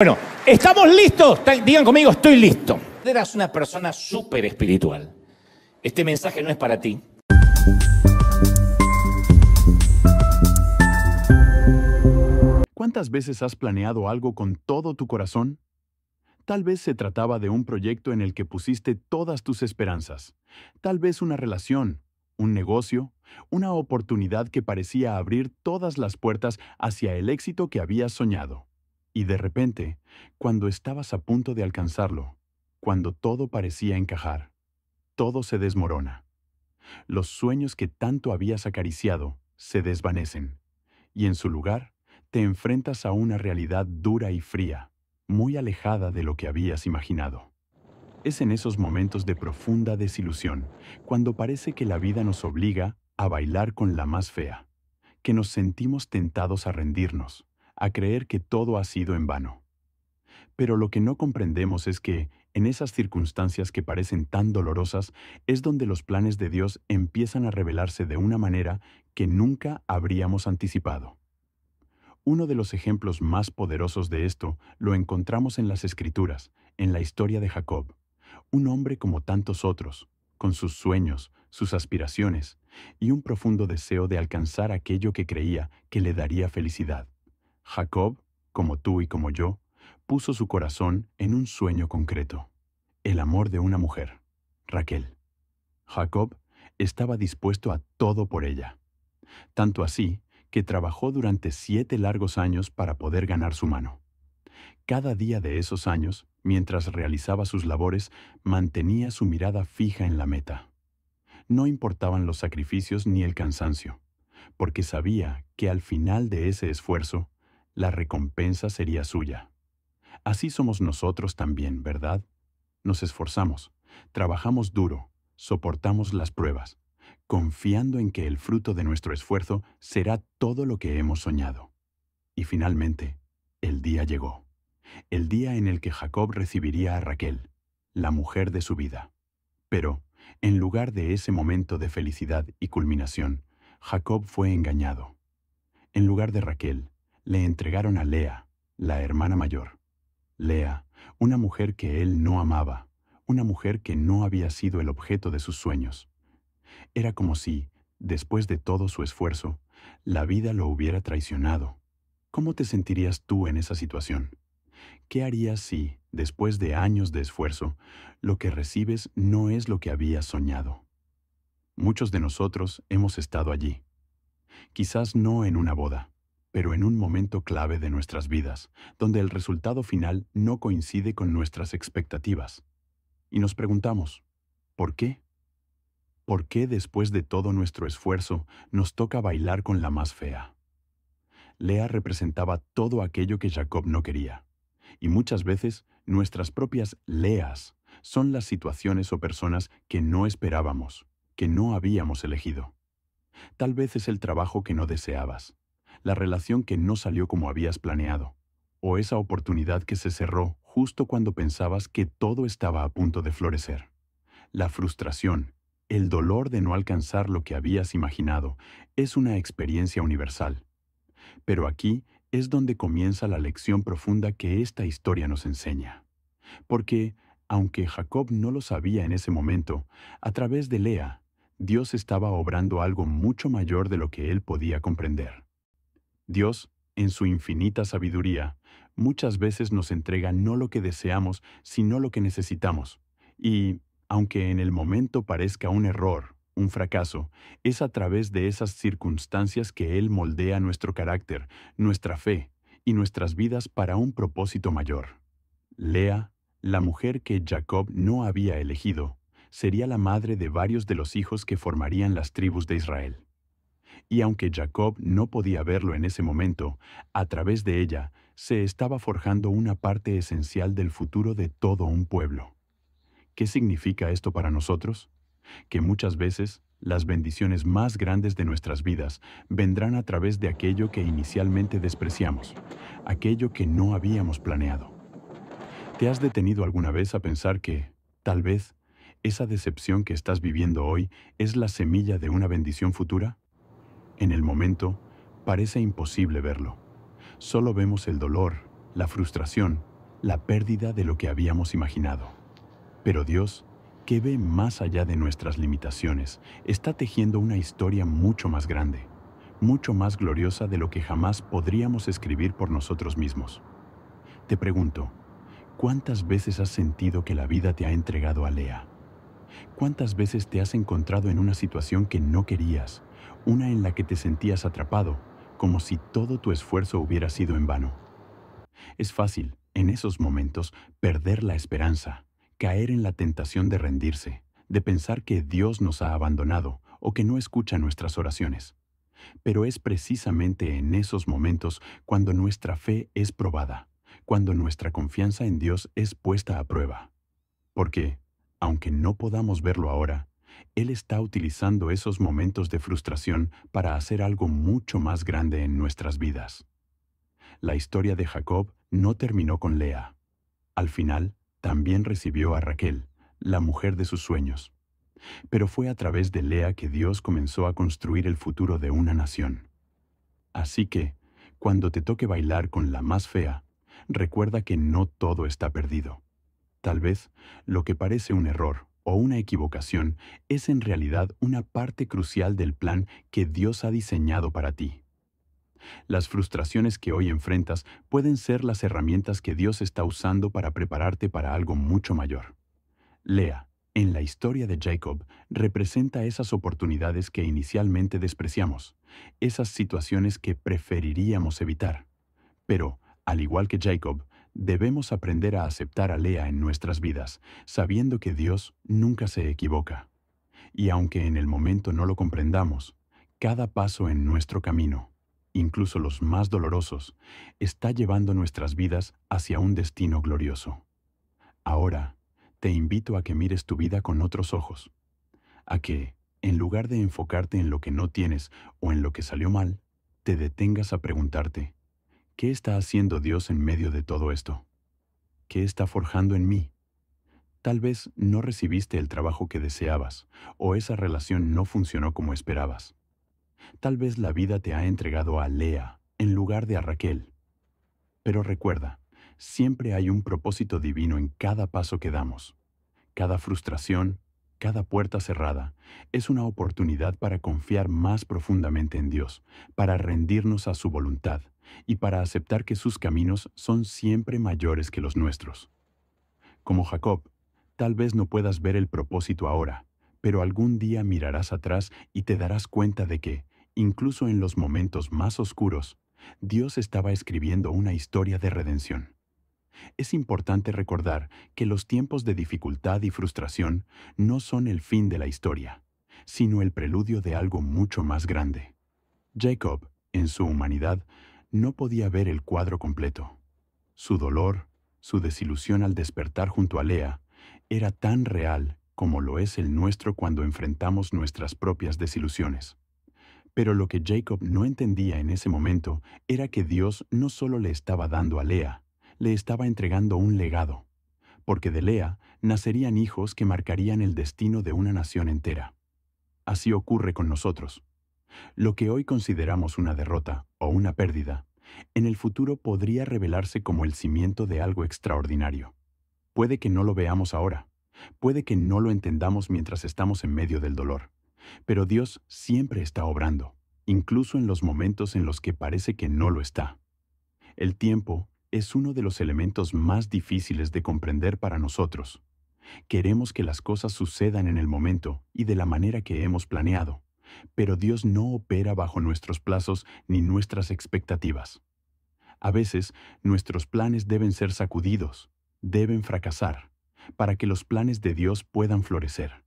Bueno, estamos listos. Digan conmigo, estoy listo. Eras una persona súper espiritual. Este mensaje no es para ti. ¿Cuántas veces has planeado algo con todo tu corazón? Tal vez se trataba de un proyecto en el que pusiste todas tus esperanzas. Tal vez una relación, un negocio, una oportunidad que parecía abrir todas las puertas hacia el éxito que habías soñado. Y de repente, cuando estabas a punto de alcanzarlo, cuando todo parecía encajar, todo se desmorona. Los sueños que tanto habías acariciado se desvanecen, y en su lugar te enfrentas a una realidad dura y fría, muy alejada de lo que habías imaginado. Es en esos momentos de profunda desilusión, cuando parece que la vida nos obliga a bailar con la más fea, que nos sentimos tentados a rendirnos, a creer que todo ha sido en vano. Pero lo que no comprendemos es que, en esas circunstancias que parecen tan dolorosas, es donde los planes de Dios empiezan a revelarse de una manera que nunca habríamos anticipado. Uno de los ejemplos más poderosos de esto lo encontramos en las Escrituras, en la historia de Jacob, un hombre como tantos otros, con sus sueños, sus aspiraciones y un profundo deseo de alcanzar aquello que creía que le daría felicidad. Jacob, como tú y como yo, puso su corazón en un sueño concreto, el amor de una mujer, Raquel. Jacob estaba dispuesto a todo por ella, tanto así que trabajó durante siete largos años para poder ganar su mano. Cada día de esos años, mientras realizaba sus labores, mantenía su mirada fija en la meta. No importaban los sacrificios ni el cansancio, porque sabía que al final de ese esfuerzo, la recompensa sería suya. Así somos nosotros también, ¿verdad? Nos esforzamos, trabajamos duro, soportamos las pruebas, confiando en que el fruto de nuestro esfuerzo será todo lo que hemos soñado. Y finalmente, el día llegó. El día en el que Jacob recibiría a Raquel, la mujer de su vida. Pero, en lugar de ese momento de felicidad y culminación, Jacob fue engañado. En lugar de Raquel, le entregaron a Lea, la hermana mayor. Lea, una mujer que él no amaba, una mujer que no había sido el objeto de sus sueños. Era como si, después de todo su esfuerzo, la vida lo hubiera traicionado. ¿Cómo te sentirías tú en esa situación? ¿Qué harías si, después de años de esfuerzo, lo que recibes no es lo que habías soñado? Muchos de nosotros hemos estado allí. Quizás no en una boda, pero en un momento clave de nuestras vidas, donde el resultado final no coincide con nuestras expectativas. Y nos preguntamos, ¿por qué? ¿Por qué después de todo nuestro esfuerzo nos toca bailar con la más fea? Lea representaba todo aquello que Jacob no quería. Y muchas veces nuestras propias leas son las situaciones o personas que no esperábamos, que no habíamos elegido. Tal vez es el trabajo que no deseabas, la relación que no salió como habías planeado, o esa oportunidad que se cerró justo cuando pensabas que todo estaba a punto de florecer. La frustración, el dolor de no alcanzar lo que habías imaginado, es una experiencia universal. Pero aquí es donde comienza la lección profunda que esta historia nos enseña. Porque, aunque Jacob no lo sabía en ese momento, a través de Lea, Dios estaba obrando algo mucho mayor de lo que él podía comprender. Dios, en su infinita sabiduría, muchas veces nos entrega no lo que deseamos, sino lo que necesitamos. Y, aunque en el momento parezca un error, un fracaso, es a través de esas circunstancias que Él moldea nuestro carácter, nuestra fe y nuestras vidas para un propósito mayor. Lea, la mujer que Jacob no había elegido, sería la madre de varios de los hijos que formarían las tribus de Israel y aunque Jacob no podía verlo en ese momento, a través de ella se estaba forjando una parte esencial del futuro de todo un pueblo. ¿Qué significa esto para nosotros? Que muchas veces las bendiciones más grandes de nuestras vidas vendrán a través de aquello que inicialmente despreciamos, aquello que no habíamos planeado. ¿Te has detenido alguna vez a pensar que, tal vez, esa decepción que estás viviendo hoy es la semilla de una bendición futura? En el momento, parece imposible verlo. Solo vemos el dolor, la frustración, la pérdida de lo que habíamos imaginado. Pero Dios, que ve más allá de nuestras limitaciones, está tejiendo una historia mucho más grande, mucho más gloriosa de lo que jamás podríamos escribir por nosotros mismos. Te pregunto, ¿cuántas veces has sentido que la vida te ha entregado a Lea? ¿Cuántas veces te has encontrado en una situación que no querías, una en la que te sentías atrapado, como si todo tu esfuerzo hubiera sido en vano. Es fácil, en esos momentos, perder la esperanza, caer en la tentación de rendirse, de pensar que Dios nos ha abandonado o que no escucha nuestras oraciones. Pero es precisamente en esos momentos cuando nuestra fe es probada, cuando nuestra confianza en Dios es puesta a prueba. Porque, aunque no podamos verlo ahora, él está utilizando esos momentos de frustración para hacer algo mucho más grande en nuestras vidas. La historia de Jacob no terminó con Lea. Al final, también recibió a Raquel, la mujer de sus sueños. Pero fue a través de Lea que Dios comenzó a construir el futuro de una nación. Así que, cuando te toque bailar con la más fea, recuerda que no todo está perdido. Tal vez lo que parece un error una equivocación es en realidad una parte crucial del plan que Dios ha diseñado para ti. Las frustraciones que hoy enfrentas pueden ser las herramientas que Dios está usando para prepararte para algo mucho mayor. Lea, en la historia de Jacob, representa esas oportunidades que inicialmente despreciamos, esas situaciones que preferiríamos evitar. Pero, al igual que Jacob, debemos aprender a aceptar a Lea en nuestras vidas, sabiendo que Dios nunca se equivoca. Y aunque en el momento no lo comprendamos, cada paso en nuestro camino, incluso los más dolorosos, está llevando nuestras vidas hacia un destino glorioso. Ahora, te invito a que mires tu vida con otros ojos, a que, en lugar de enfocarte en lo que no tienes o en lo que salió mal, te detengas a preguntarte, ¿Qué está haciendo Dios en medio de todo esto? ¿Qué está forjando en mí? Tal vez no recibiste el trabajo que deseabas, o esa relación no funcionó como esperabas. Tal vez la vida te ha entregado a Lea en lugar de a Raquel. Pero recuerda, siempre hay un propósito divino en cada paso que damos. Cada frustración, cada puerta cerrada, es una oportunidad para confiar más profundamente en Dios, para rendirnos a su voluntad y para aceptar que sus caminos son siempre mayores que los nuestros. Como Jacob, tal vez no puedas ver el propósito ahora, pero algún día mirarás atrás y te darás cuenta de que, incluso en los momentos más oscuros, Dios estaba escribiendo una historia de redención. Es importante recordar que los tiempos de dificultad y frustración no son el fin de la historia, sino el preludio de algo mucho más grande. Jacob, en su humanidad, no podía ver el cuadro completo. Su dolor, su desilusión al despertar junto a Lea, era tan real como lo es el nuestro cuando enfrentamos nuestras propias desilusiones. Pero lo que Jacob no entendía en ese momento era que Dios no solo le estaba dando a Lea, le estaba entregando un legado, porque de Lea nacerían hijos que marcarían el destino de una nación entera. Así ocurre con nosotros. Lo que hoy consideramos una derrota o una pérdida, en el futuro podría revelarse como el cimiento de algo extraordinario. Puede que no lo veamos ahora, puede que no lo entendamos mientras estamos en medio del dolor, pero Dios siempre está obrando, incluso en los momentos en los que parece que no lo está. El tiempo es uno de los elementos más difíciles de comprender para nosotros. Queremos que las cosas sucedan en el momento y de la manera que hemos planeado. Pero Dios no opera bajo nuestros plazos ni nuestras expectativas. A veces, nuestros planes deben ser sacudidos, deben fracasar, para que los planes de Dios puedan florecer.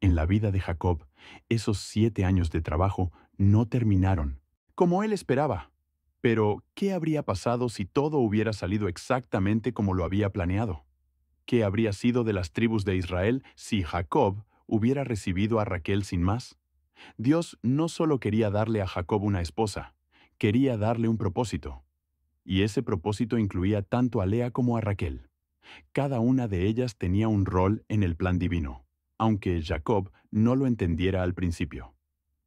En la vida de Jacob, esos siete años de trabajo no terminaron, como él esperaba. Pero, ¿qué habría pasado si todo hubiera salido exactamente como lo había planeado? ¿Qué habría sido de las tribus de Israel si Jacob hubiera recibido a Raquel sin más? Dios no solo quería darle a Jacob una esposa, quería darle un propósito. Y ese propósito incluía tanto a Lea como a Raquel. Cada una de ellas tenía un rol en el plan divino, aunque Jacob no lo entendiera al principio.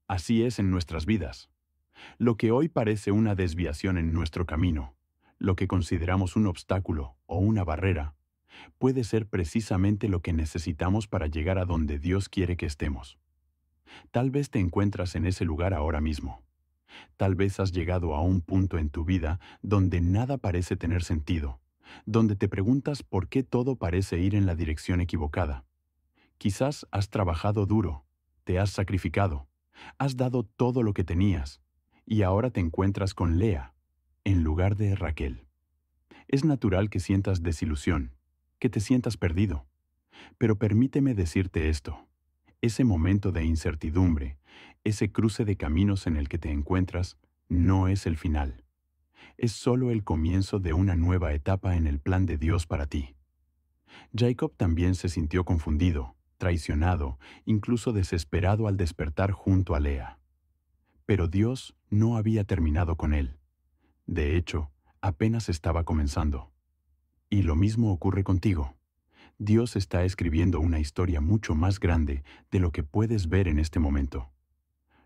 Así es en nuestras vidas. Lo que hoy parece una desviación en nuestro camino, lo que consideramos un obstáculo o una barrera, puede ser precisamente lo que necesitamos para llegar a donde Dios quiere que estemos. Tal vez te encuentras en ese lugar ahora mismo. Tal vez has llegado a un punto en tu vida donde nada parece tener sentido, donde te preguntas por qué todo parece ir en la dirección equivocada. Quizás has trabajado duro, te has sacrificado, has dado todo lo que tenías, y ahora te encuentras con Lea, en lugar de Raquel. Es natural que sientas desilusión, que te sientas perdido. Pero permíteme decirte esto. Ese momento de incertidumbre, ese cruce de caminos en el que te encuentras, no es el final. Es solo el comienzo de una nueva etapa en el plan de Dios para ti. Jacob también se sintió confundido, traicionado, incluso desesperado al despertar junto a Lea. Pero Dios no había terminado con él. De hecho, apenas estaba comenzando. Y lo mismo ocurre contigo. Dios está escribiendo una historia mucho más grande de lo que puedes ver en este momento.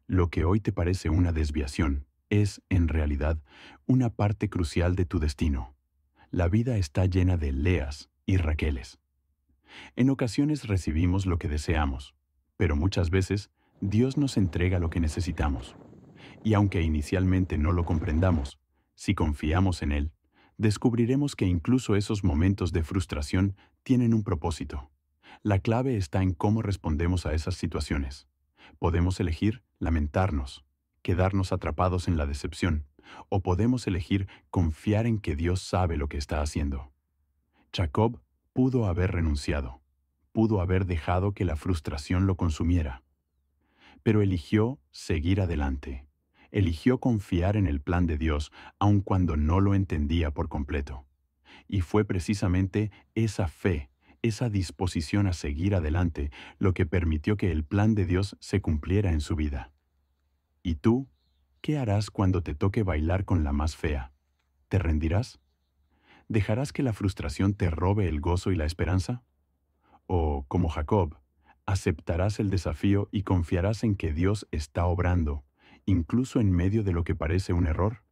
Lo que hoy te parece una desviación es, en realidad, una parte crucial de tu destino. La vida está llena de Leas y Raqueles. En ocasiones recibimos lo que deseamos, pero muchas veces Dios nos entrega lo que necesitamos. Y aunque inicialmente no lo comprendamos, si confiamos en Él, descubriremos que incluso esos momentos de frustración tienen un propósito. La clave está en cómo respondemos a esas situaciones. Podemos elegir lamentarnos, quedarnos atrapados en la decepción, o podemos elegir confiar en que Dios sabe lo que está haciendo. Jacob pudo haber renunciado, pudo haber dejado que la frustración lo consumiera, pero eligió seguir adelante, eligió confiar en el plan de Dios aun cuando no lo entendía por completo. Y fue precisamente esa fe, esa disposición a seguir adelante, lo que permitió que el plan de Dios se cumpliera en su vida. ¿Y tú? ¿Qué harás cuando te toque bailar con la más fea? ¿Te rendirás? ¿Dejarás que la frustración te robe el gozo y la esperanza? ¿O, como Jacob, aceptarás el desafío y confiarás en que Dios está obrando, incluso en medio de lo que parece un error?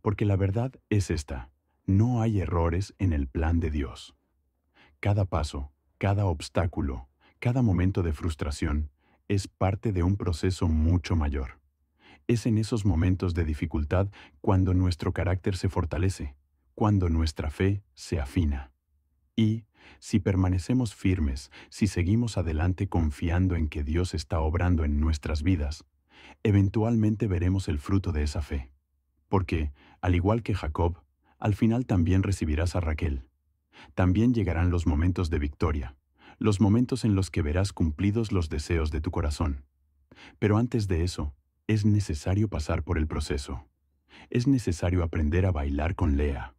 Porque la verdad es esta. No hay errores en el plan de Dios. Cada paso, cada obstáculo, cada momento de frustración es parte de un proceso mucho mayor. Es en esos momentos de dificultad cuando nuestro carácter se fortalece, cuando nuestra fe se afina. Y, si permanecemos firmes, si seguimos adelante confiando en que Dios está obrando en nuestras vidas, eventualmente veremos el fruto de esa fe. Porque, al igual que Jacob, al final también recibirás a Raquel. También llegarán los momentos de victoria, los momentos en los que verás cumplidos los deseos de tu corazón. Pero antes de eso, es necesario pasar por el proceso. Es necesario aprender a bailar con Lea.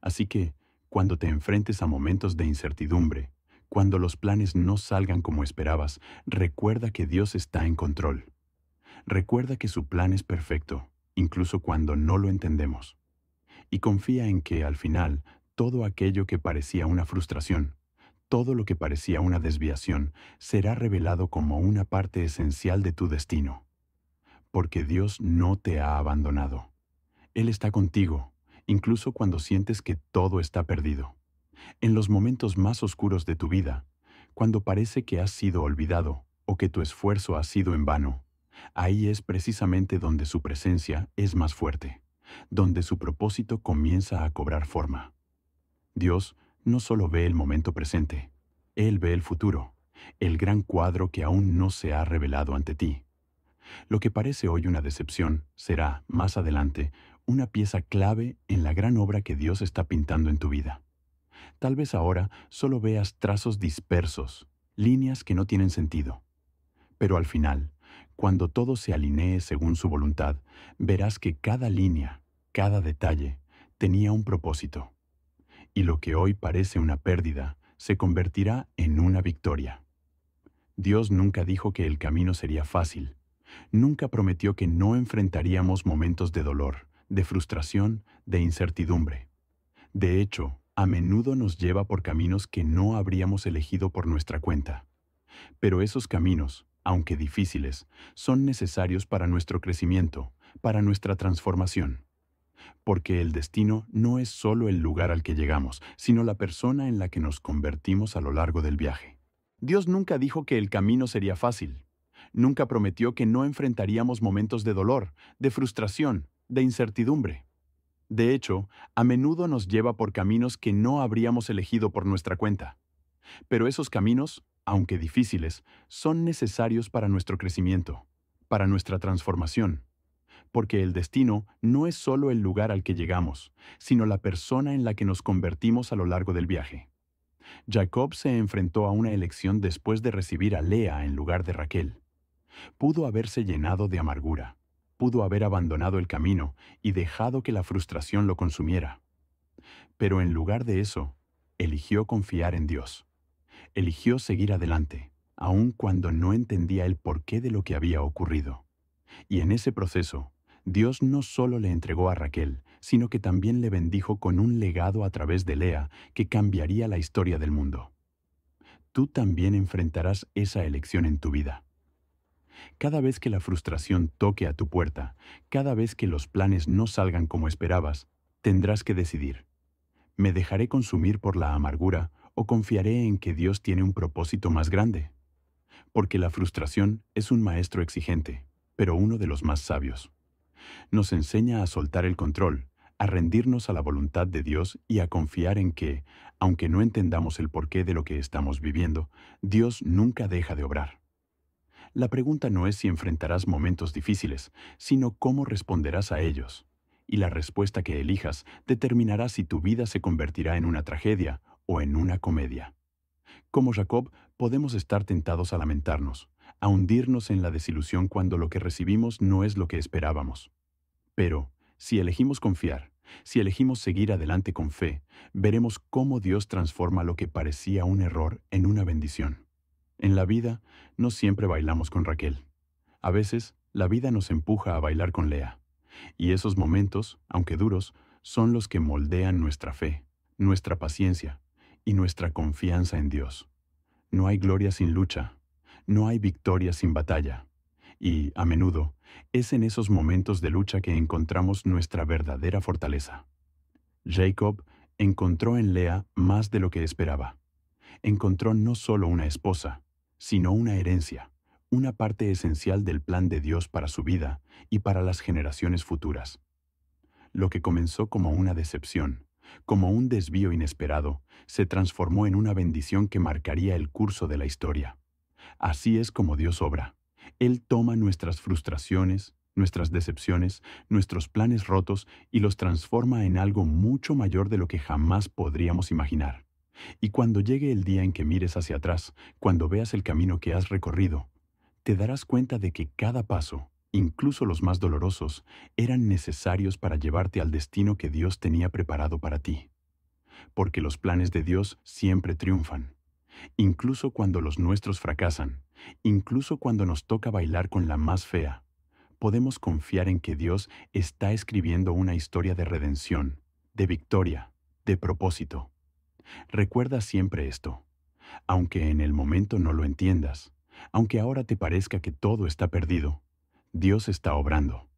Así que, cuando te enfrentes a momentos de incertidumbre, cuando los planes no salgan como esperabas, recuerda que Dios está en control. Recuerda que su plan es perfecto, incluso cuando no lo entendemos y confía en que, al final, todo aquello que parecía una frustración, todo lo que parecía una desviación, será revelado como una parte esencial de tu destino. Porque Dios no te ha abandonado. Él está contigo, incluso cuando sientes que todo está perdido. En los momentos más oscuros de tu vida, cuando parece que has sido olvidado o que tu esfuerzo ha sido en vano, ahí es precisamente donde su presencia es más fuerte donde su propósito comienza a cobrar forma. Dios no solo ve el momento presente, Él ve el futuro, el gran cuadro que aún no se ha revelado ante ti. Lo que parece hoy una decepción será, más adelante, una pieza clave en la gran obra que Dios está pintando en tu vida. Tal vez ahora solo veas trazos dispersos, líneas que no tienen sentido. Pero al final, cuando todo se alinee según su voluntad, verás que cada línea, cada detalle tenía un propósito, y lo que hoy parece una pérdida se convertirá en una victoria. Dios nunca dijo que el camino sería fácil, nunca prometió que no enfrentaríamos momentos de dolor, de frustración, de incertidumbre. De hecho, a menudo nos lleva por caminos que no habríamos elegido por nuestra cuenta. Pero esos caminos, aunque difíciles, son necesarios para nuestro crecimiento, para nuestra transformación porque el destino no es solo el lugar al que llegamos, sino la persona en la que nos convertimos a lo largo del viaje. Dios nunca dijo que el camino sería fácil. Nunca prometió que no enfrentaríamos momentos de dolor, de frustración, de incertidumbre. De hecho, a menudo nos lleva por caminos que no habríamos elegido por nuestra cuenta. Pero esos caminos, aunque difíciles, son necesarios para nuestro crecimiento, para nuestra transformación porque el destino no es solo el lugar al que llegamos, sino la persona en la que nos convertimos a lo largo del viaje. Jacob se enfrentó a una elección después de recibir a Lea en lugar de Raquel. Pudo haberse llenado de amargura, pudo haber abandonado el camino y dejado que la frustración lo consumiera. Pero en lugar de eso, eligió confiar en Dios. Eligió seguir adelante, aun cuando no entendía el porqué de lo que había ocurrido. Y en ese proceso, Dios no solo le entregó a Raquel, sino que también le bendijo con un legado a través de Lea que cambiaría la historia del mundo. Tú también enfrentarás esa elección en tu vida. Cada vez que la frustración toque a tu puerta, cada vez que los planes no salgan como esperabas, tendrás que decidir. ¿Me dejaré consumir por la amargura o confiaré en que Dios tiene un propósito más grande? Porque la frustración es un maestro exigente, pero uno de los más sabios. Nos enseña a soltar el control, a rendirnos a la voluntad de Dios y a confiar en que, aunque no entendamos el porqué de lo que estamos viviendo, Dios nunca deja de obrar. La pregunta no es si enfrentarás momentos difíciles, sino cómo responderás a ellos. Y la respuesta que elijas determinará si tu vida se convertirá en una tragedia o en una comedia. Como Jacob, podemos estar tentados a lamentarnos, a hundirnos en la desilusión cuando lo que recibimos no es lo que esperábamos. Pero, si elegimos confiar, si elegimos seguir adelante con fe, veremos cómo Dios transforma lo que parecía un error en una bendición. En la vida, no siempre bailamos con Raquel. A veces, la vida nos empuja a bailar con Lea. Y esos momentos, aunque duros, son los que moldean nuestra fe, nuestra paciencia y nuestra confianza en Dios. No hay gloria sin lucha, no hay victoria sin batalla. Y, a menudo, es en esos momentos de lucha que encontramos nuestra verdadera fortaleza. Jacob encontró en Lea más de lo que esperaba. Encontró no solo una esposa, sino una herencia, una parte esencial del plan de Dios para su vida y para las generaciones futuras. Lo que comenzó como una decepción, como un desvío inesperado, se transformó en una bendición que marcaría el curso de la historia. Así es como Dios obra. Él toma nuestras frustraciones, nuestras decepciones, nuestros planes rotos y los transforma en algo mucho mayor de lo que jamás podríamos imaginar. Y cuando llegue el día en que mires hacia atrás, cuando veas el camino que has recorrido, te darás cuenta de que cada paso, incluso los más dolorosos, eran necesarios para llevarte al destino que Dios tenía preparado para ti. Porque los planes de Dios siempre triunfan incluso cuando los nuestros fracasan, incluso cuando nos toca bailar con la más fea, podemos confiar en que Dios está escribiendo una historia de redención, de victoria, de propósito. Recuerda siempre esto, aunque en el momento no lo entiendas, aunque ahora te parezca que todo está perdido, Dios está obrando.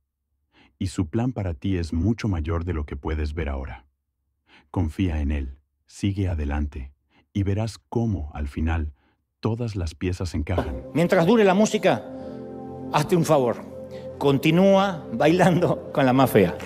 Y su plan para ti es mucho mayor de lo que puedes ver ahora. Confía en Él, sigue adelante, y verás cómo, al final, todas las piezas encajan. Mientras dure la música, hazte un favor. Continúa bailando con la mafia.